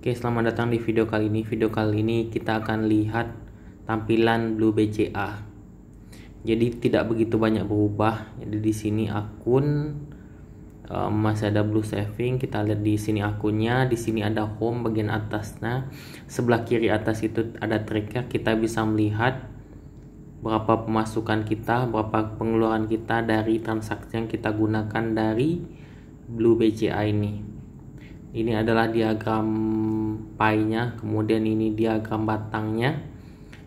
Oke, selamat datang di video kali ini. Video kali ini kita akan lihat tampilan Blue BCA. Jadi tidak begitu banyak berubah. Jadi di sini akun um, masih ada Blue Saving. Kita lihat di sini akunnya, di sini ada home bagian atasnya. Sebelah kiri atas itu ada tracker. Kita bisa melihat berapa pemasukan kita, berapa pengeluaran kita dari transaksi yang kita gunakan dari Blue BCA ini ini adalah diagram pie nya kemudian ini diagram batangnya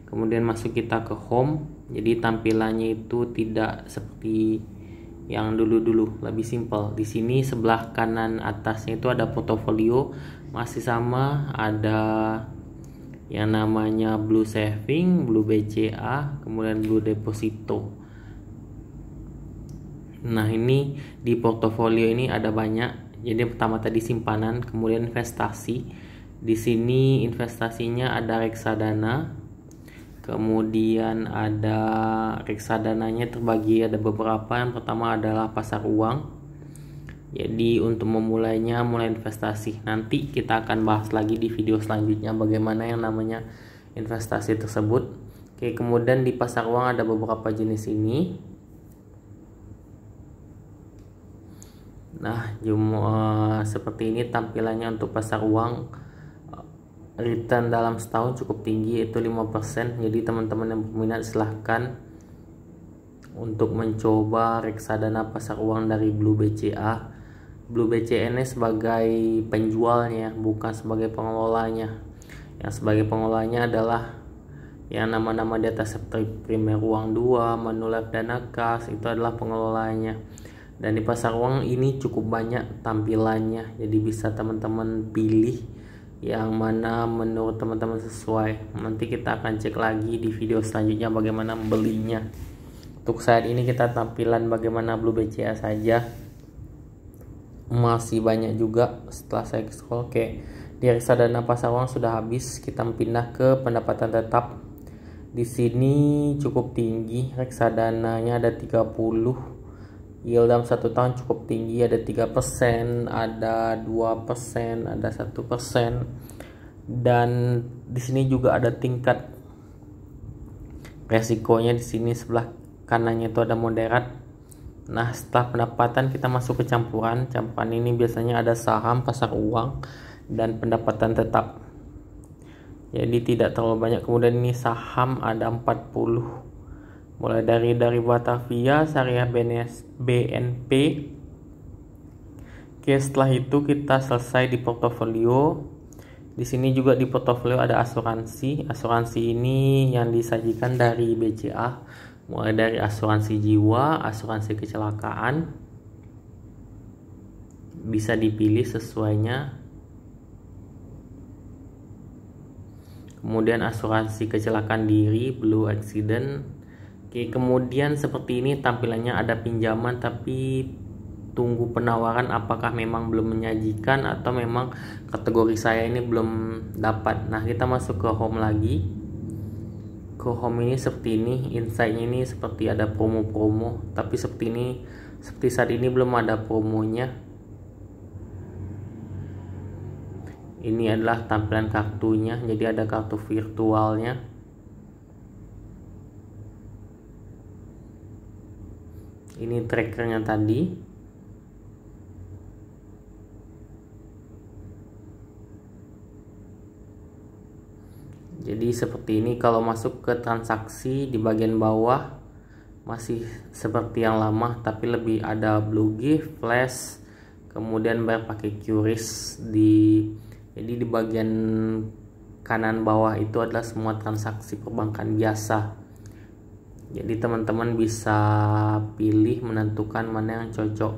kemudian masuk kita ke home jadi tampilannya itu tidak seperti yang dulu-dulu lebih simple. di sini sebelah kanan atasnya itu ada portfolio, masih sama ada yang namanya blue saving blue BCA kemudian blue deposito nah ini di portofolio ini ada banyak jadi yang pertama tadi simpanan, kemudian investasi. Di sini investasinya ada reksadana, kemudian ada reksadananya terbagi ada beberapa. Yang pertama adalah pasar uang. Jadi untuk memulainya mulai investasi. Nanti kita akan bahas lagi di video selanjutnya bagaimana yang namanya investasi tersebut. Oke, kemudian di pasar uang ada beberapa jenis ini. Nah, jumlah seperti ini tampilannya untuk pasar uang eh, return dalam setahun cukup tinggi itu 5% jadi teman-teman yang berminat silahkan untuk mencoba reksadana pasar uang dari Blue BCA Blue BCA ini sebagai penjualnya bukan sebagai pengelolanya yang sebagai pengelolanya adalah yang nama-nama di atas seperti primer uang 2 menular dana kas itu adalah pengelolanya dan di pasar uang ini cukup banyak tampilannya jadi bisa teman-teman pilih yang mana menurut teman-teman sesuai nanti kita akan cek lagi di video selanjutnya bagaimana membelinya. untuk saat ini kita tampilan bagaimana blue BCA saja masih banyak juga setelah saya scroll ke di reksadana pasar uang sudah habis kita pindah ke pendapatan tetap di sini cukup tinggi reksadananya ada 30 yield dalam satu tahun cukup tinggi ada tiga persen, ada dua persen, ada satu persen dan di sini juga ada tingkat resikonya di sini sebelah kanannya itu ada moderat. Nah, setelah pendapatan kita masuk ke campuran. Campuran ini biasanya ada saham, pasar uang dan pendapatan tetap jadi tidak terlalu banyak kemudian ini saham ada 40 mulai dari dari Batavia, Syariah BNS, BNP. Oke, setelah itu kita selesai di portofolio. Di sini juga di portofolio ada asuransi. Asuransi ini yang disajikan dari BCA, mulai dari asuransi jiwa, asuransi kecelakaan. Bisa dipilih sesuainya kemudian asuransi kecelakaan diri, blue accident, Oke, kemudian seperti ini tampilannya ada pinjaman tapi tunggu penawaran apakah memang belum menyajikan atau memang kategori saya ini belum dapat. Nah, kita masuk ke home lagi. Ke home ini seperti ini, insight ini seperti ada promo-promo, tapi seperti ini seperti saat ini belum ada promonya. Ini adalah tampilan kartunya, jadi ada kartu virtualnya ini trackernya tadi jadi seperti ini kalau masuk ke transaksi di bagian bawah masih seperti yang lama tapi lebih ada blue gift flash kemudian bayar pakai QRIS di jadi di bagian kanan bawah itu adalah semua transaksi perbankan biasa jadi teman-teman bisa pilih menentukan mana yang cocok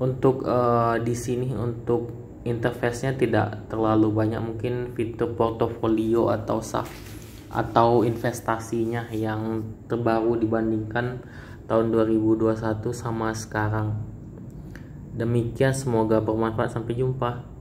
untuk uh, di sini untuk interface-nya tidak terlalu banyak mungkin fitur portofolio atau sah atau investasinya yang terbaru dibandingkan tahun 2021 sama sekarang demikian semoga bermanfaat sampai jumpa